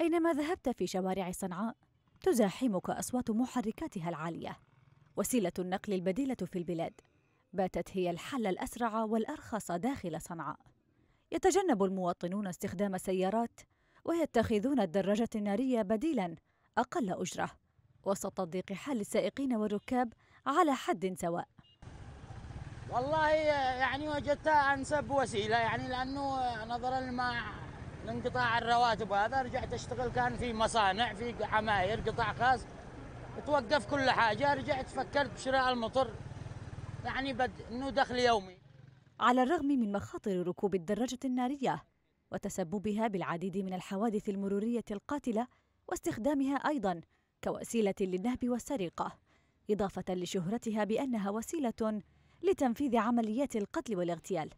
أينما ذهبت في شوارع صنعاء تزاحمك أصوات محركاتها العالية وسيلة النقل البديلة في البلاد باتت هي الحل الأسرع والأرخص داخل صنعاء يتجنب المواطنون استخدام السيارات ويتخذون الدراجة النارية بديلا أقل أجرة وسط ضيق حال السائقين والركاب على حد سواء والله يعني وجدتها أنسب وسيلة يعني لأنه نظرا لما انقطاع الرواتب هذا رجعت اشتغل كان في مصانع في عماير قطاع خاص توقف كل حاجه رجعت فكرت بشراء المطر يعني بد انه دخل يومي على الرغم من مخاطر ركوب الدراجه الناريه وتسببها بالعديد من الحوادث المروريه القاتله واستخدامها ايضا كوسيله للنهب والسرقه اضافه لشهرتها بانها وسيله لتنفيذ عمليات القتل والاغتيال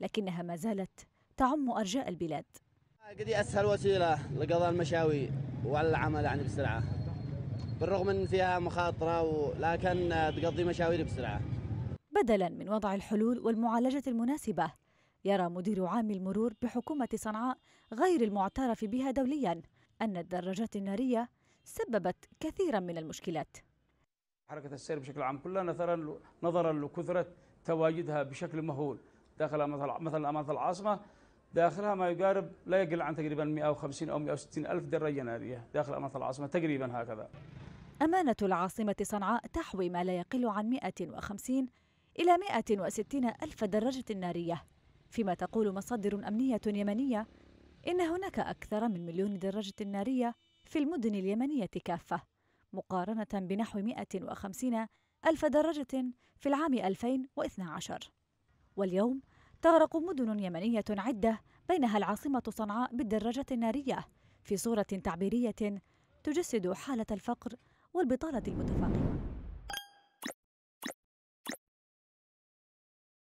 لكنها ما زالت تعم ارجاء البلاد قدي أسهل وسيلة لقضاء المشاوي والعمل يعني بسرعة بالرغم أن فيها مخاطرة ولكن تقضي مشاوير بسرعة بدلا من وضع الحلول والمعالجة المناسبة يرى مدير عام المرور بحكومة صنعاء غير المعترف بها دوليا أن الدراجات النارية سببت كثيرا من المشكلات حركة السير بشكل عام كلها نظرا نظرا لكثرة تواجدها بشكل مهول داخل مثلا العاصمة داخلها ما يقارب لا يقل عن تقريبا 150 أو 160 ألف درية نارية داخل أمانة العاصمة تقريبا هكذا أمانة العاصمة صنعاء تحوي ما لا يقل عن 150 إلى 160 ألف دراجة نارية فيما تقول مصادر أمنية يمنية إن هناك أكثر من مليون دراجة نارية في المدن اليمنية كافة مقارنة بنحو 150 ألف دراجة في العام 2012 واليوم تغرق مدن يمنية عدة بينها العاصمة صنعاء بالدراجة النارية في صورة تعبيرية تجسد حالة الفقر والبطالة المتفاقمة